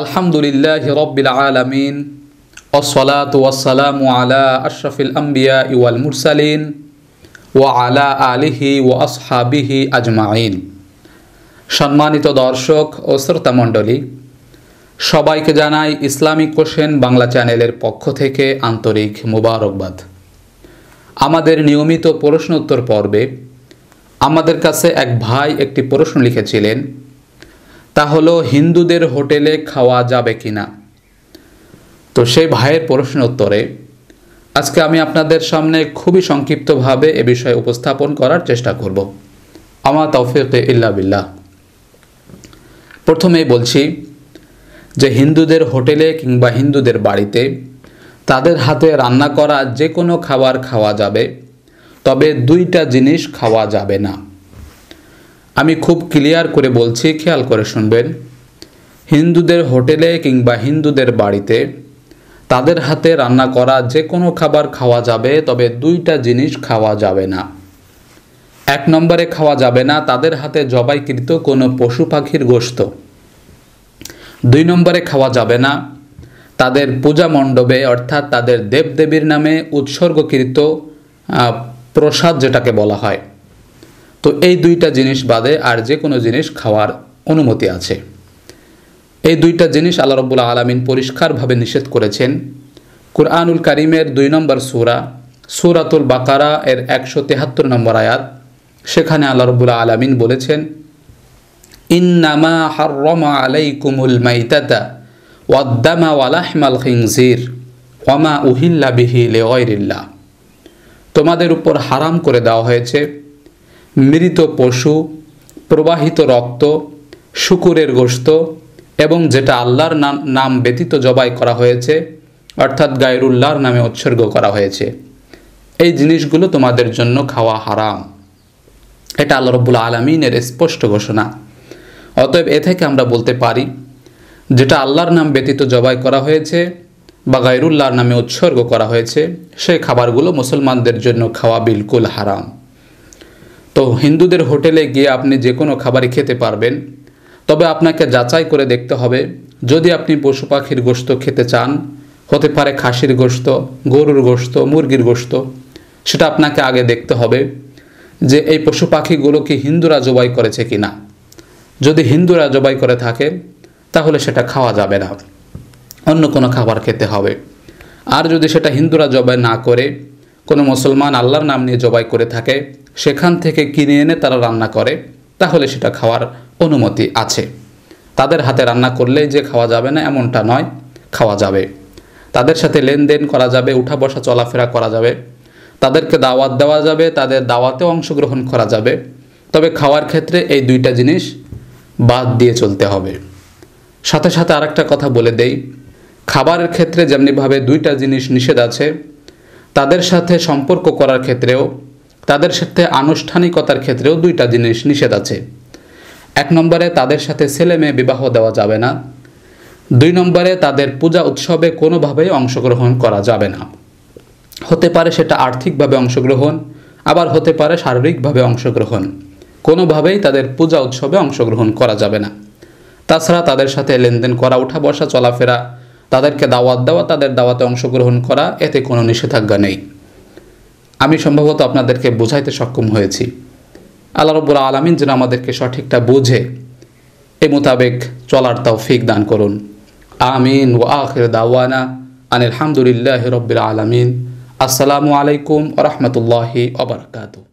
আলহামদুলিল্লাহ রব্বিল আলমিন ওসলাত ওয়াসালাম আলা আশরাফিল আম্বিয়া ইউয়াল মুরসালিন ও আলা আলিহি ও আসহাবিহি আজমাইন সম্মানিত দর্শক ও শ্রোতা মণ্ডলী সবাইকে জানাই ইসলামিক কোশেন বাংলা চ্যানেলের পক্ষ থেকে আন্তরিক মুবারকবাদ আমাদের নিয়মিত প্রশ্ন উত্তর পর্বে আমাদের কাছে এক ভাই একটি প্রশ্ন লিখেছিলেন তা হলো হিন্দুদের হোটেলে খাওয়া যাবে কি না তো সেই ভাইয়ের প্রশ্ন উত্তরে আজকে আমি আপনাদের সামনে খুবই সংক্ষিপ্তভাবে এ বিষয়ে উপস্থাপন করার চেষ্টা করব আমা তৌফিকে ইল্লা বিল্লাহ প্রথমেই বলছি যে হিন্দুদের হোটেলে কিংবা হিন্দুদের বাড়িতে তাদের হাতে রান্না করা যে কোনো খাবার খাওয়া যাবে তবে দুইটা জিনিস খাওয়া যাবে না আমি খুব ক্লিয়ার করে বলছি খেয়াল করে শুনবেন হিন্দুদের হোটেলে কিংবা হিন্দুদের বাড়িতে তাদের হাতে রান্না করা যে কোনো খাবার খাওয়া যাবে তবে দুইটা জিনিস খাওয়া যাবে না এক নম্বরে খাওয়া যাবে না তাদের হাতে জবাইকৃত কোনো পশু পাখির গোস্ত দুই নম্বরে খাওয়া যাবে না তাদের পূজা মণ্ডপে অর্থাৎ তাদের দেবদেবীর নামে উৎসর্গকৃত প্রসাদ যেটাকে বলা হয় তো এই দুইটা জিনিস বাদে আর যে কোনো জিনিস খাওয়ার অনুমতি আছে এই দুইটা জিনিস আল্লাহ রব্বুল্লা আলমিন পরিষ্কারভাবে নিষেধ করেছেন কুরআনুল করিমের দুই নম্বর সুরা সুরাতুল বাকারা এর একশো তেহাত্তর নম্বর আয়াত সেখানে আল্লাহ রব্বুল্লা আলমিন বলেছেন ইন্নামা হারমা আলাইকুমুল মাইতাতা ওয়াদ্দামা ওয়ালাহমাল খিংজির ওয়ামা উহিল্লা বিহি তোমাদের উপর হারাম করে দেওয়া হয়েছে মৃত পশু প্রবাহিত রক্ত শুকুরের গোস্ত এবং যেটা আল্লাহর নাম ব্যতীত জবাই করা হয়েছে অর্থাৎ গায়রুল্লাহর নামে উৎসর্গ করা হয়েছে এই জিনিসগুলো তোমাদের জন্য খাওয়া হারাম এটা আল্লাহ রব্বুল আলমিনের স্পষ্ট ঘোষণা অতএব এ থেকে আমরা বলতে পারি যেটা আল্লাহর নাম ব্যতীত জবাই করা হয়েছে বা গায়রুল্লাহর নামে উৎসর্গ করা হয়েছে সেই খাবারগুলো মুসলমানদের জন্য খাওয়া বিলকুল হারাম তো হিন্দুদের হোটেলে গিয়ে আপনি যে কোনো খাবারই খেতে পারবেন তবে আপনাকে যাচাই করে দেখতে হবে যদি আপনি পশু পাখির গোস্ত খেতে চান হতে পারে খাসির গোস্ত গরুর গোস্ত মুরগির গোস্ত সেটা আপনাকে আগে দেখতে হবে যে এই পশু পাখিগুলো কি হিন্দুরা জবাই করেছে কি না যদি হিন্দুরা জবাই করে থাকে তাহলে সেটা খাওয়া যাবে না অন্য কোনো খাবার খেতে হবে আর যদি সেটা হিন্দুরা জবাই না করে কোনো মুসলমান আল্লাহর নাম নিয়ে জবাই করে থাকে সেখান থেকে কিনে এনে তারা রান্না করে তাহলে সেটা খাওয়ার অনুমতি আছে তাদের হাতে রান্না করলে যে খাওয়া যাবে না এমনটা নয় খাওয়া যাবে তাদের সাথে লেনদেন করা যাবে উঠা বসা চলাফেরা করা যাবে তাদেরকে দাওয়াত দেওয়া যাবে তাদের দাওয়াতেও অংশগ্রহণ করা যাবে তবে খাওয়ার ক্ষেত্রে এই দুইটা জিনিস বাদ দিয়ে চলতে হবে সাথে সাথে আরেকটা কথা বলে দেই খাবারের ক্ষেত্রে যেমনিভাবে দুইটা জিনিস নিষেধ আছে তাদের সাথে সম্পর্ক করার ক্ষেত্রেও তাদের সাথে আনুষ্ঠানিকতার ক্ষেত্রেও দুইটা জিনিস নিষেধ আছে এক নম্বরে তাদের সাথে ছেলে মেয়ে বিবাহ দেওয়া যাবে না দুই নম্বরে তাদের পূজা উৎসবে কোনোভাবেই অংশগ্রহণ করা যাবে না হতে পারে সেটা আর্থিকভাবে অংশগ্রহণ আবার হতে পারে শারীরিকভাবে অংশগ্রহণ কোনোভাবেই তাদের পূজা উৎসবে অংশগ্রহণ করা যাবে না তাছাড়া তাদের সাথে লেনদেন করা উঠা বসা চলাফেরা তাদেরকে দাওয়াত দেওয়া তাদের দাওয়াতে অংশগ্রহণ করা এতে কোনো নিষেধাজ্ঞা নেই আমি সম্ভবত আপনাদেরকে বোঝাইতে সক্ষম হয়েছি আল্লাহ রব্বুল আলমিন যেন আমাদেরকে সঠিকটা বোঝে এ মোতাবেক চলার তাও ফিক দান করুন আমিন ও আখের দাওয়ানা আনিলহামদুলিল্লাহ রব্বুল আলমিন আসসালামু আলাইকুম রহমতুল্লাহি